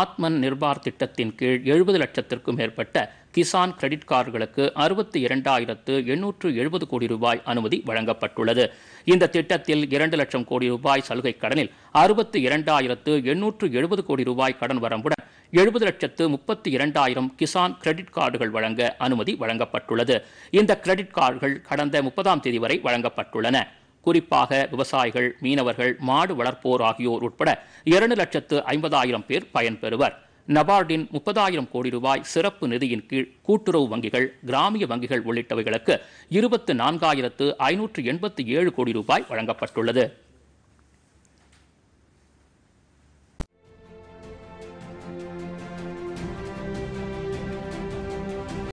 ஆத்மன் நிர்பார் திட்டத்தின் கீழ் எழுபது லட்சத்திற்கும் மேற்பட்ட கிசான் கிரெடிட் கார்டுகளுக்கு அறுபத்தி இரண்டாயிரத்து எண்ணூற்று எழுபது கோடி ரூபாய் அனுமதி வழங்கப்பட்டுள்ளது இந்த திட்டத்தில் இரண்டு லட்சம் கோடி ரூபாய் சலுகை கடனில் அறுபத்தி இரண்டாயிரத்து எண்ணூற்று எழுபது கோடி ரூபாய் கடன் வரம்புடன் எழுபது லட்சத்து முப்பத்தி இரண்டாயிரம் கிசான் கிரெடிட் கார்டுகள் வழங்க அனுமதி வழங்கப்பட்டுள்ளது இந்த கிரெடிட் கார்டுகள் கடந்த முப்பதாம் தேதி வரை வழங்கப்பட்டுள்ளன குறிப்பாக விவசாயிகள் மீனவர்கள் மாடு வளர்ப்போர் ஆகியோர் உட்பட இரண்டு லட்சத்து ஐம்பதாயிரம் பேர் பயன்பெறுவர் நபார்டின் முப்பதாயிரம் கோடி ரூபாய் சிறப்பு நிதியின் கீழ் கூட்டுறவு வங்கிகள் கிராமிய வங்கிகள் உள்ளிட்டவைகளுக்கு இருபத்து நான்காயிரத்து ஐநூற்று எண்பத்தி ஏழு கோடி ரூபாய் வழங்கப்பட்டுள்ளது